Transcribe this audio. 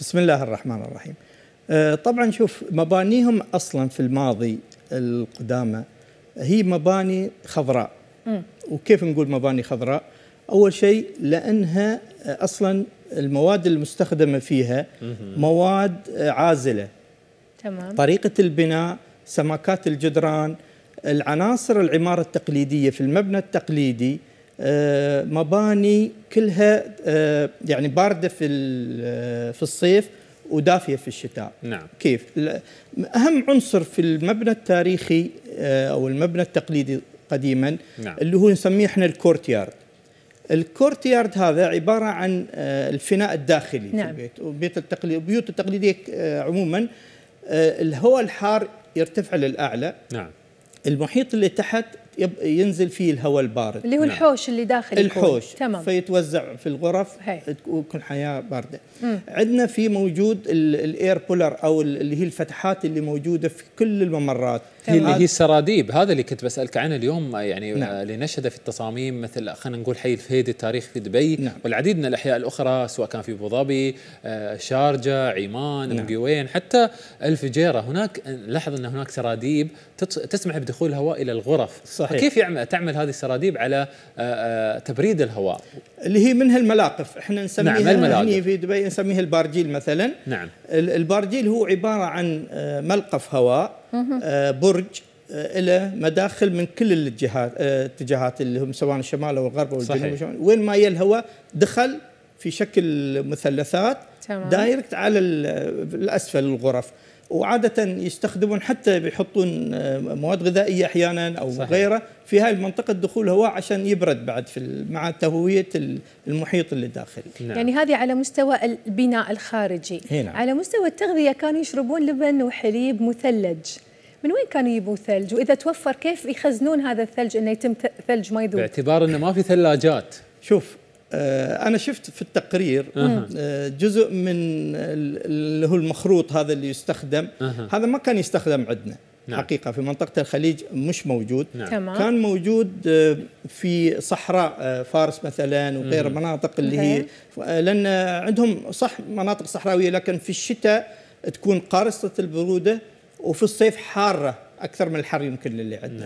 بسم الله الرحمن الرحيم آه، طبعا شوف مبانيهم اصلا في الماضي القدامى هي مباني خضراء وكيف نقول مباني خضراء اول شيء لانها اصلا المواد المستخدمه فيها مواد عازله تمام طريقه البناء سماكات الجدران العناصر العماره التقليديه في المبنى التقليدي آه، مباني كلها آه، يعني بارده في آه، في الصيف ودافيه في الشتاء نعم كيف اهم عنصر في المبنى التاريخي او المبنى التقليدي قديما نعم. اللي هو نسميه احنا الكورتيارد الكورتيارد هذا عباره عن الفناء الداخلي نعم. في البيت وبيت التقليد البيوت التقليديه عموما الهواء الحار يرتفع للاعلى نعم المحيط اللي تحت ينزل فيه الهواء البارد اللي هو نعم. الحوش اللي داخل الحوش تمام فيتوزع في الغرف هي. تكون حياه بارده مم. عندنا في موجود الاير بولر او اللي هي الفتحات اللي موجوده في كل الممرات هي اللي هي السراديب هذا اللي كنت بسالك عنه اليوم يعني نعم. اللي آه، نشهده في التصاميم مثل خلينا نقول حي الفهيد التاريخي في دبي نعم. والعديد من الاحياء الاخرى سواء كان في ابو ظبي آه، شارجه عمان نعم. مقيوين حتى الفجيره هناك لاحظ ان هناك سراديب تسمح بدخول الهواء الى الغرف صح. صحيح. كيف يعمل تعمل هذه السراديب على آه، آه، تبريد الهواء اللي هي منها الملاقف احنا نسميها نعم الملاقف. في دبي نسميها البارجيل مثلا نعم البارجيل هو عباره عن آه، ملقف هواء برج الى مداخل من كل الجهات اتجاهات اللي هم سواء الشمال او الغرب او الجنوب وين ما يا الهواء دخل في شكل مثلثات دايركت على الاسفل الغرف وعادة يستخدمون حتى بيحطون آه، مواد غذائية أحيانا أو صحيح. غيره في هاي المنطقة دخول هواء عشان يبرد بعد في مع تهوية المحيط اللي داخل نعم. يعني هذه على مستوى البناء الخارجي نعم. على مستوى التغذية كانوا يشربون لبن وحليب مثلج من وين كانوا يجيبون ثلج واذا توفر كيف يخزنون هذا الثلج انه يتم ثلج ما يذوب باعتبار انه ما في ثلاجات شوف آه، انا شفت في التقرير آه، جزء من اللي هو المخروط هذا اللي يستخدم هذا ما كان يستخدم عندنا نعم. حقيقه في منطقه الخليج مش موجود نعم. كان موجود آه، في صحراء فارس مثلا وغير مناطق اللي هي لان عندهم صح مناطق صحراويه لكن في الشتاء تكون قارصه البروده وفي الصيف حاره اكثر من الحر يمكن اللي عندنا نعم.